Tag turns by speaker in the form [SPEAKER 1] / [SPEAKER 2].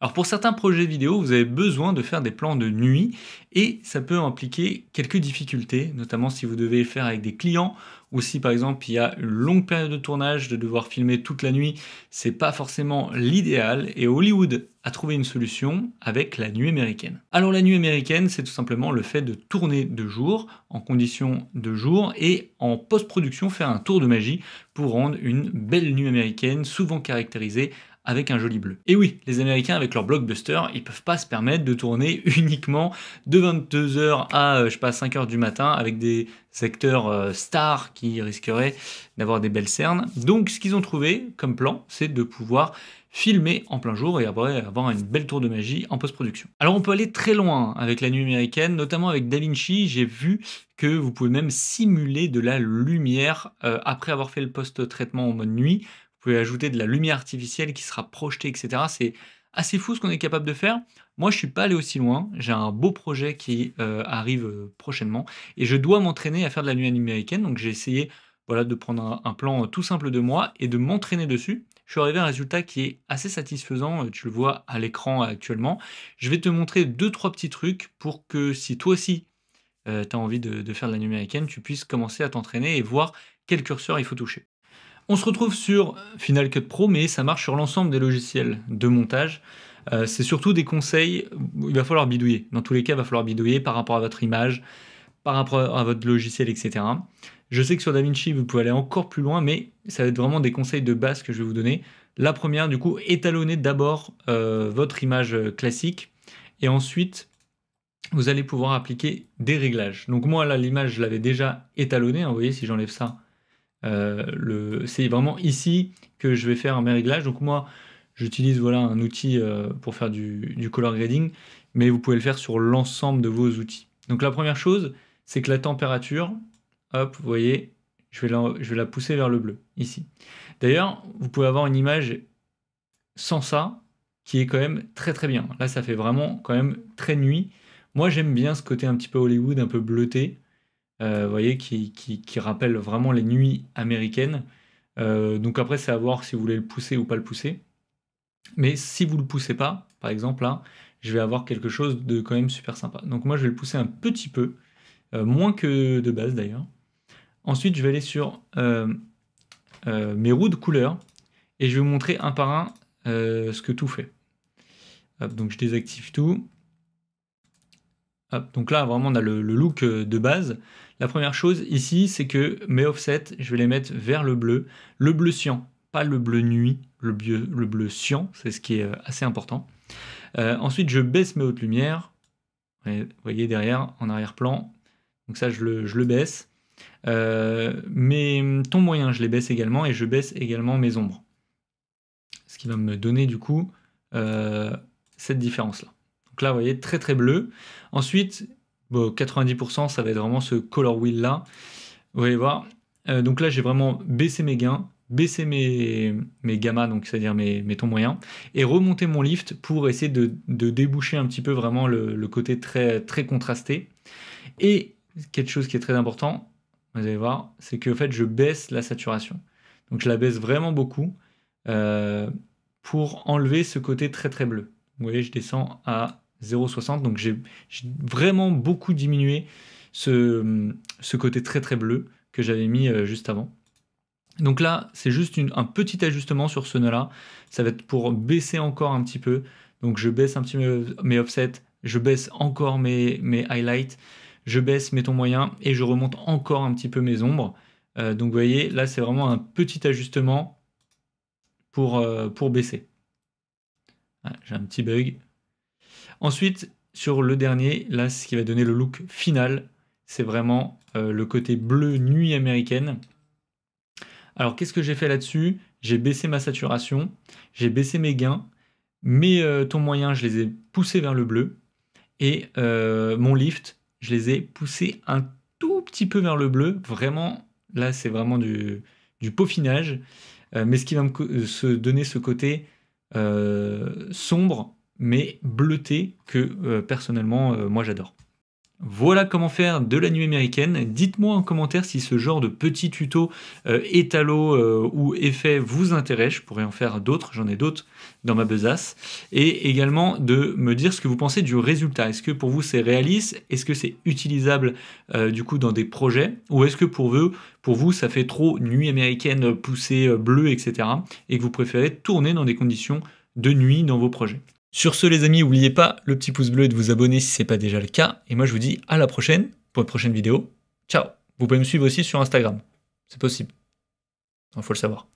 [SPEAKER 1] Alors pour certains projets vidéo, vous avez besoin de faire des plans de nuit et ça peut impliquer quelques difficultés, notamment si vous devez faire avec des clients ou si par exemple il y a une longue période de tournage, de devoir filmer toute la nuit, c'est pas forcément l'idéal et Hollywood a trouvé une solution avec la nuit américaine. Alors la nuit américaine, c'est tout simplement le fait de tourner de jour, en conditions de jour et en post-production faire un tour de magie pour rendre une belle nuit américaine souvent caractérisée avec un joli bleu. Et oui, les Américains avec leur blockbuster, ils peuvent pas se permettre de tourner uniquement de 22h à euh, je sais pas 5h du matin avec des secteurs euh, stars qui risqueraient d'avoir des belles cernes. Donc ce qu'ils ont trouvé comme plan, c'est de pouvoir filmer en plein jour et après avoir une belle tour de magie en post-production. Alors on peut aller très loin avec la nuit américaine, notamment avec Da Vinci. j'ai vu que vous pouvez même simuler de la lumière euh, après avoir fait le post-traitement en mode nuit vous pouvez ajouter de la lumière artificielle qui sera projetée, etc. C'est assez fou ce qu'on est capable de faire. Moi, je ne suis pas allé aussi loin. J'ai un beau projet qui euh, arrive euh, prochainement et je dois m'entraîner à faire de la lumière numérique. Donc, j'ai essayé voilà, de prendre un, plan euh, tout simple de moi et de m'entraîner dessus. Je suis arrivé à un résultat qui est assez satisfaisant. Tu le vois à l'écran actuellement. Je vais te montrer deux, trois petits trucs pour que si toi aussi tu as envie de, faire de la numérique, tu puisses commencer à t'entraîner et voir quel curseur il faut toucher. On se retrouve sur euh, Final Cut Pro, mais ça marche sur l'ensemble des logiciels de montage. Euh, c'est surtout des conseils, il va falloir bidouiller. Dans tous les cas, il va falloir bidouiller par rapport à votre image, par rapport à votre logiciel, etc. Je sais que sur DaVinci, vous pouvez aller encore plus loin, mais ça va être vraiment des conseils de base que je vais vous donner. La première, du coup, étalonnez d'abord euh, votre image classique, et ensuite, vous allez pouvoir appliquer des réglages. Donc moi, là, l'image, je l'avais déjà étalonnée. Hein, vous voyez, si j'enlève ça, euh, c'est vraiment ici que je vais faire mes réglages. Donc moi, j'utilise voilà, un outil euh, pour faire du, color grading, mais vous pouvez le faire sur l'ensemble de vos outils. Donc la première chose, c'est que la température, hop, vous voyez, je vais je vais la pousser vers le bleu, ici. D'ailleurs, vous pouvez avoir une image sans ça, qui est quand même très très bien. Là, ça fait vraiment quand même très nuit. Moi, j'aime bien ce côté un petit peu Hollywood, un peu bleuté. Euh, voyez, qui, rappelle vraiment les nuits américaines. Euh, donc après, c'est à voir si vous voulez le pousser ou pas le pousser. Mais si vous le poussez pas, par exemple, là, je vais avoir quelque chose de quand même super sympa. Donc moi, je vais le pousser un petit peu, euh, moins que de base d'ailleurs. Ensuite, je vais aller sur mes roues de couleur et je vais vous montrer un par un ce que tout fait. donc je désactive tout donc là, vraiment, on a le, look euh, de base. La première chose ici, c'est que mes offsets, je vais les mettre vers le bleu. Le bleu cyan, pas le bleu nuit, le bleu, le bleu cyan, c'est ce qui est euh, assez important. Euh, ensuite, je baisse mes hautes lumières. Vous voyez derrière, en arrière-plan. Donc ça, je le, je le baisse. mes tons moyens, je les baisse également. Et je baisse également mes ombres. Ce qui va me donner, du coup, cette différence-là. Donc là, vous voyez, très très bleu. Ensuite, 90%, ça va être vraiment ce color wheel là. Vous voyez voir. Euh, donc là, j'ai vraiment baissé mes gains, baissé mes, mes gammas, donc c'est-à-dire mes, mes tons moyens, et remonté mon lift pour essayer de, déboucher un petit peu vraiment le, côté très, très contrasté. Et quelque chose qui est très important, vous allez voir, c'est que fait, je baisse la saturation. Donc je la baisse vraiment beaucoup euh, pour enlever ce côté très très bleu. Vous voyez, je descends à 0,60. Donc j'ai vraiment beaucoup diminué ce, côté très très bleu que j'avais mis euh, juste avant. Donc là, c'est juste un petit ajustement sur ce nœud-là. Ça va être pour baisser encore un petit peu. Donc je baisse un petit peu mes Offset, je baisse encore mes, mes highlights, je baisse mes tons moyens et je remonte encore un petit peu mes ombres. Euh, donc vous voyez, là c'est vraiment un petit ajustement pour, euh, pour baisser. Ah, j'ai un petit bug, Ensuite, sur le dernier, là, ce qui va donner le look final, c'est vraiment euh, le côté bleu nuit américaine. Alors, qu'est-ce que j'ai fait là-dessus J'ai baissé ma saturation, j'ai baissé mes gains, mes euh, tons moyens, je les ai poussés vers le bleu, et euh, mon lift, je les ai poussés un tout petit peu vers le bleu. Vraiment, là, c'est vraiment du, du peaufinage, mais ce qui va me se donner ce côté sombre mais bleuté que euh, personnellement euh, moi j'adore. Voilà comment faire de la nuit américaine. Dites-moi en commentaire si ce genre de petit tuto euh, étalos ou effet vous intéresse. Je pourrais en faire d'autres, j'en ai d'autres dans ma besace. Et également de me dire ce que vous pensez du résultat. Est-ce que pour vous c'est réaliste Est-ce que c'est utilisable du coup dans des projets Ou est-ce que pour vous, pour vous ça fait trop nuit américaine poussée bleue, etc. Et que vous préférez tourner dans des conditions de nuit dans vos projets sur ce les amis, n'oubliez pas le petit pouce bleu et de vous abonner si ce n'est pas déjà le cas. Et moi je vous dis à la prochaine pour une prochaine vidéo. Ciao Vous pouvez me suivre aussi sur Instagram. C'est possible. Il faut le savoir.